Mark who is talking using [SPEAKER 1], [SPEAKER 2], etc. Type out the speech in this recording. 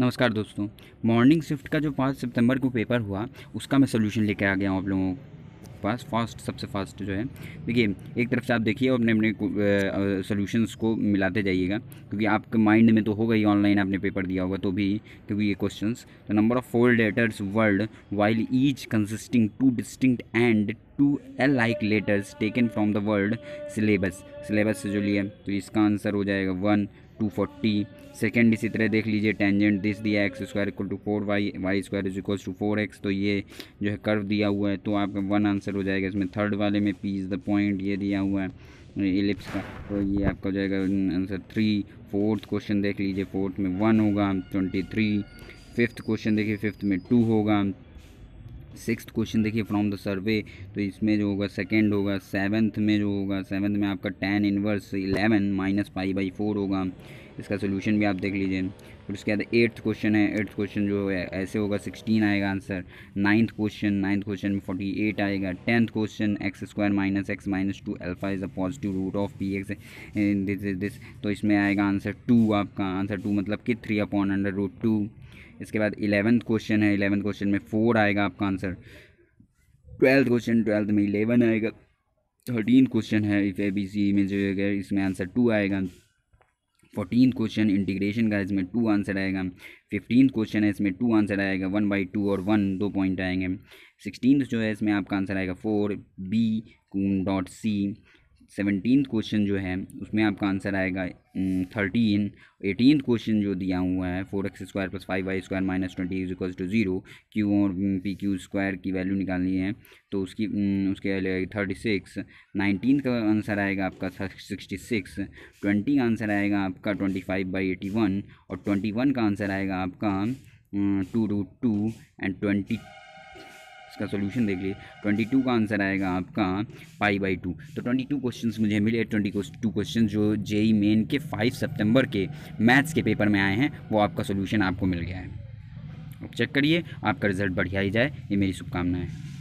[SPEAKER 1] नमस्कार दोस्तों morning shift का जो पाँच सितंबर को पेपर हुआ उसका मैं सोल्यूशन लेकर आ गया हूँ आप लोगों के पास फास्ट सबसे फास्ट जो है देखिए एक तरफ से आप देखिए अपने अपने सोल्यूशंस को मिलाते जाइएगा क्योंकि आपके माइंड में तो होगा ही ऑनलाइन आपने पेपर दिया होगा तो भी क्योंकि ये क्वेश्चन तो number of four letters word while each consisting two distinct and two alike letters taken from the word syllabus syllabus से जो लिया तो इसका आंसर हो जाएगा वन टू फोर्टी सेकेंड इसी तरह देख लीजिए टेंजेंट दिस दिया x square equal to four y y square is equal to four x तो ये जो है कर्व दिया हुआ है तो आपका वन आंसर हो जाएगा इसमें थर्ड वाले में पी इज़ द पॉइंट ये दिया हुआ है एलिप्स का तो ये आपका हो जाएगा आंसर थ्री फोर्थ क्वेश्चन देख लीजिए फोर्थ में वन होगा ट्वेंटी थ्री फिफ्थ क्वेश्चन देखिए फिफ्थ में टू होगा सिक्स क्वेश्चन देखिए फ्रॉम द सर्वे तो इसमें जो होगा सेकेंड होगा सेवन्थ में जो होगा सेवन्थ में आपका tan inverse eleven minus five by four होगा इसका सोल्यूशन भी आप देख लीजिए फिर उसके बाद एट्थ क्वेश्चन है एट्थ क्वेश्चन जो है ऐसे होगा सिक्सटीन आएगा answer ninth question ninth question में फोर्टी एट आएगा tenth question x square minus x minus two alpha is a positive root of p x this this तो इसमें आएगा आंसर टू आपका आंसर टू मतलब कि three upon under root two इसके बाद इलेवंथ क्वेश्चन है इलेवंथ क्वेश्चन में फोर आएगा आपका आंसर ट्वेल्थ क्वेश्चन ट्वेल्थ में इलेवन आएगा थर्टीन क्वेश्चन है इफ़ ए बी सी में जो है इसमें आंसर टू आएगा फोर्टीन क्वेश्चन इंटीग्रेशन का इसमें टू आंसर आएगा फिफ्टीन क्वेश्चन है इसमें टू आंसर आएगा वन बाई टू और वन दो पॉइंट आएंगे सिक्सटीन जो है इसमें आपका आंसर आएगा four b dot c seventeen question जो है उसमें आपका आंसर आएगा थर्टीन एटीन क्वेश्चन जो दिया हुआ है four x square plus five y square minus twenty is equal to zero q और पी क्यू स्क्वायर की वैल्यू निकालनी है तो उसकी उसके थर्टी सिक्स नाइनटीन का आंसर आएगा आपका सिक्सटी सिक्स ट्वेंटी का आंसर आएगा आपका twenty five by eighty one और ट्वेंटी वन का आंसर आएगा आपका two root two and twenty इसका सोल्यूशन देख लीजिए ट्वेंटी टू का आंसर आएगा आपका पाई बाई टू तो ट्वेंटी टू क्वेश्चन मुझे मिले ट्वेंटी टू क्वेश्चन जो जेई मेन e e के फाइव सेप्टेम्बर के मैथ्स के पेपर में आए हैं वो आपका सोल्यूशन आपको मिल गया है अब चेक करिए आपका रिजल्ट बढ़िया ही जाए ये मेरी शुभकामनाएं